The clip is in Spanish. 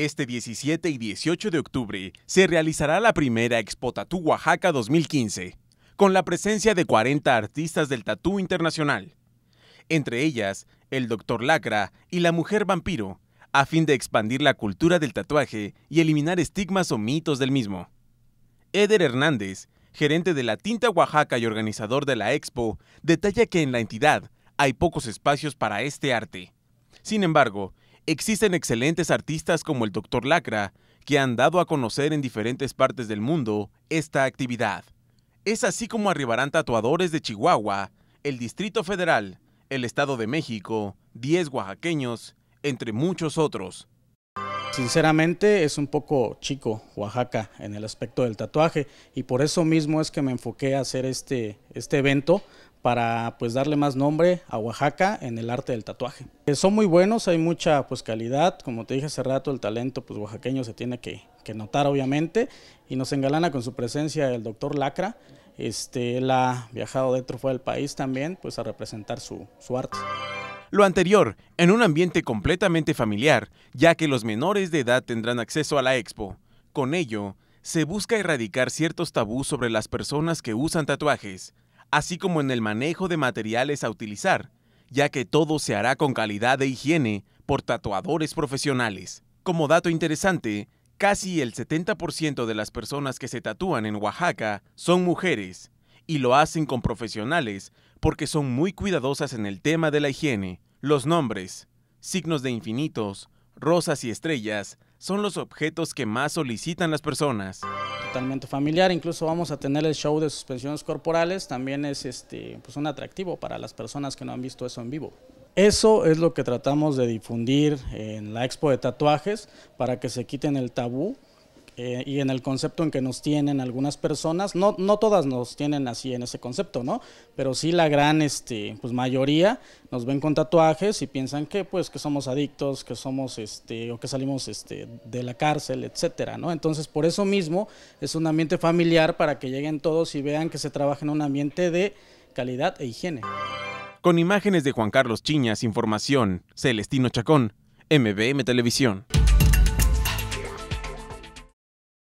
Este 17 y 18 de octubre se realizará la primera Expo Tatú Oaxaca 2015, con la presencia de 40 artistas del tatú internacional, entre ellas el Doctor Lacra y la Mujer Vampiro, a fin de expandir la cultura del tatuaje y eliminar estigmas o mitos del mismo. Eder Hernández, gerente de la Tinta Oaxaca y organizador de la Expo, detalla que en la entidad hay pocos espacios para este arte. Sin embargo, Existen excelentes artistas como el Dr. Lacra, que han dado a conocer en diferentes partes del mundo esta actividad. Es así como arribarán tatuadores de Chihuahua, el Distrito Federal, el Estado de México, 10 oaxaqueños, entre muchos otros. Sinceramente es un poco chico Oaxaca en el aspecto del tatuaje y por eso mismo es que me enfoqué a hacer este, este evento para pues darle más nombre a Oaxaca en el arte del tatuaje. Eh, son muy buenos, hay mucha pues calidad, como te dije hace rato, el talento pues oaxaqueño se tiene que, notar obviamente y nos engalana con su presencia el doctor Lacra, este, él ha viajado dentro fuera del país también pues a representar su, su arte. Lo anterior, en un ambiente completamente familiar, ya que los menores de edad tendrán acceso a la expo. Con ello, se busca erradicar ciertos tabús sobre las personas que usan tatuajes, así como en el manejo de materiales a utilizar, ya que todo se hará con calidad de higiene por tatuadores profesionales. Como dato interesante, casi el 70% de las personas que se tatúan en Oaxaca son mujeres y lo hacen con profesionales porque son muy cuidadosas en el tema de la higiene. Los nombres, signos de infinitos, rosas y estrellas son los objetos que más solicitan las personas. Totalmente familiar, incluso vamos a tener el show de suspensiones corporales, también es este, pues un atractivo para las personas que no han visto eso en vivo. Eso es lo que tratamos de difundir en la expo de tatuajes para que se quiten el tabú eh, y en el concepto en que nos tienen algunas personas, no, todas nos tienen así en ese concepto, ¿no? Pero sí la gran este, pues, mayoría nos ven con tatuajes y piensan que pues que somos adictos, que somos este, o que salimos este, de la cárcel, etcétera, ¿no? Entonces por eso mismo es un ambiente familiar para que lleguen todos y vean que se trabaja en un ambiente de calidad e higiene. Con imágenes de Juan Carlos Chiñas, información, Celestino Chacón, MBM Televisión.